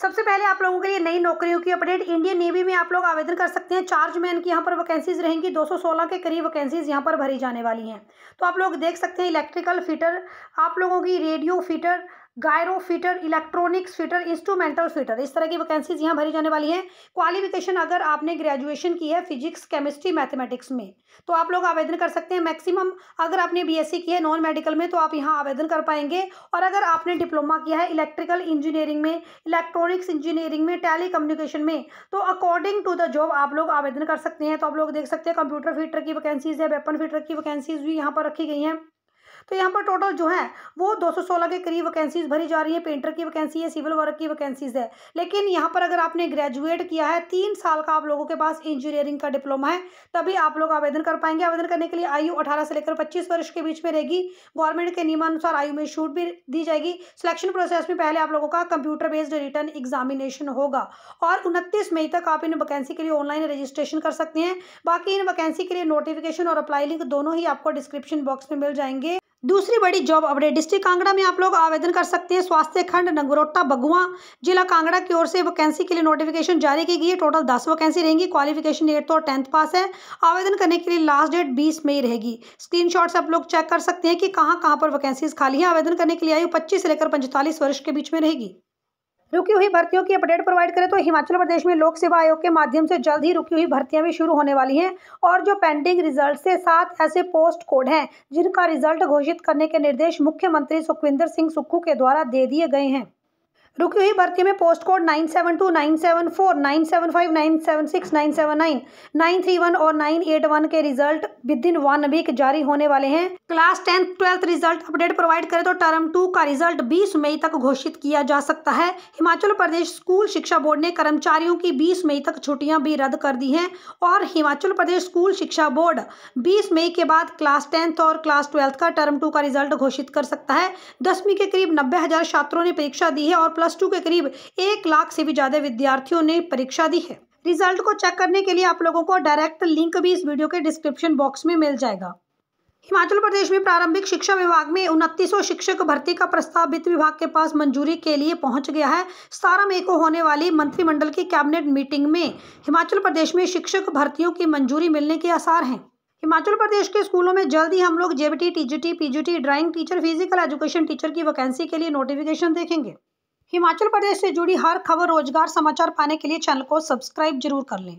सबसे पहले आप लोगों के लिए नई नौकरियों की अपडेट इंडियन नेवी में आप लोग आवेदन कर सकते हैं चार्ज मैन की यहाँ पर वैकेंसीज रहेंगी 216 के करीब वैकेंसीज यहाँ पर भरी जाने वाली हैं तो आप लोग देख सकते हैं इलेक्ट्रिकल फिटर आप लोगों की radio fitter gyro fitter electronics fitter instrumental fitter इस तरह की वैकेंसीज यहाँ भरी जाने वाली हैं क्वालिफिकेशन अगर आपने ग्रेजुएशन की है फिजिक्स केमिस्ट्री मैथमेटिक्स में तो आप लोग आवेदन कर सकते हैं मैक्सिमम अगर आपने बीएससी e की है नॉन मेडिकल में तो आप यहाँ आवेदन कर पाएंगे और अगर आपने डिप्लोमा किया है इलेक्ट्रिकल इंजीनियरिंग में इलेक्ट्रॉनिक्स इंजीनियरिंग में टेली में तो अकॉर्डिंग टू द जॉब आप लोग आवेदन कर सकते हैं तो आप लोग देख सकते हैं कंप्यूटर फिटर की वैकेंसीज है वेपन फिटर की वैकेंसीज भी यहाँ पर रखी गई हैं तो यहाँ पर टोटल जो है वो 216 के करीब वैकेंसीज भरी जा रही है पेंटर की वैकेंसी है सिविल वर्क की वैकेंसीज है लेकिन यहाँ पर अगर आपने ग्रेजुएट किया है तीन साल का आप लोगों के पास इंजीनियरिंग का डिप्लोमा है तभी आप लोग आवेदन कर पाएंगे आवेदन करने के लिए आयु अठारह से लेकर पच्चीस वर्ष के बीच में रहेगी गवर्नमेंट के नियमानुसार आयु में छूट भी दी जाएगी सिलेक्शन प्रोसेस में पहले आप लोगों का कंप्यूटर बेस्ड रिटर्न एग्जामिनेशन होगा और उनतीस मई तक आप इन वैकेंसी के लिए ऑनलाइन रजिस्ट्रेशन कर सकते हैं बाकी इन वैकेंसी के लिए नोटिफिकेशन और अप्लाई लिंक दोनों ही आपको डिस्क्रिप्शन बॉक्स में मिल जाएंगे दूसरी बड़ी जॉब अपडेट डिस्ट्रिक्ट कांगड़ा में आप लोग आवेदन कर सकते हैं स्वास्थ्य खंड नंगरोटा बगुआ जिला कांगड़ा की ओर से वैकेंसी के लिए नोटिफिकेशन जारी की गई है टोटल दस वैकेंसी रहेंगी क्वालिफिकेशन एट और तो टेंथ पास है आवेदन करने के लिए लास्ट डेट बीस मई रहेगी स्क्रीन आप लोग चेक कर सकते हैं कि कहाँ कहाँ पर वैकेंसीज खाली है आवेदन करने के लिए आयु पच्चीस से लेकर पैंतालीस वर्ष के बीच में रहेगी रुकी हुई भर्तियों की अपडेट प्रोवाइड करें तो हिमाचल प्रदेश में लोक सेवा आयोग के माध्यम से जल्द ही रुकी हुई भर्तियां भी शुरू होने वाली हैं और जो पेंडिंग रिजल्ट से सात ऐसे पोस्ट कोड हैं जिनका रिजल्ट घोषित करने के निर्देश मुख्यमंत्री सुखविंदर सिंह सुक्खू के द्वारा दे दिए गए हैं रुकी हुई भर्ती में post code nine seven two nine seven four nine seven five nine seven six nine seven nine nine three one और नाइन एट वन के result within one week जारी होने वाले हैं class tenth twelfth result update provide करें तो term two का result बीस मई तक घोषित किया जा सकता है हिमाचल प्रदेश स्कूल शिक्षा बोर्ड ने कर्मचारियों की बीस मई तक छुट्टियाँ भी रद्द कर दी हैं और हिमाचल प्रदेश स्कूल शिक्षा बोर्ड बीस मई के बाद क्लास टेंथ और क्लास ट्वेल्थ का टर्म टू का रिजल्ट घोषित कर सकता है दसवीं के करीब नब्बे हज़ार छात्रों ने परीक्षा दी है और प्लस टू के करीब एक लाख से भी ज़्यादा विद्यार्थियों ने परीक्षा दी है रिजल्ट को चेक करने के लिए आप लोगों को डायरेक्ट लिंक भी इस वीडियो के डिस्क्रिप्शन बॉक्स में मिल जाएगा हिमाचल प्रदेश में प्रारंभिक शिक्षा विभाग में उनतीस शिक्षक भर्ती का प्रस्ताव वित्त विभाग के पास मंजूरी के लिए पहुंच गया है सतारह मई को होने वाली मंत्रिमंडल की कैबिनेट मीटिंग में हिमाचल प्रदेश में शिक्षक भर्तियों की मंजूरी मिलने के आसार हैं हिमाचल प्रदेश के स्कूलों में जल्द ही हम लोग JBT TGT PGT drawing teacher physical education teacher की वैकेंसी के लिए नोटिफिकेशन देखेंगे हिमाचल प्रदेश से जुड़ी हर खबर रोजगार समाचार पाने के लिए चैनल को सब्सक्राइब जरूर कर लें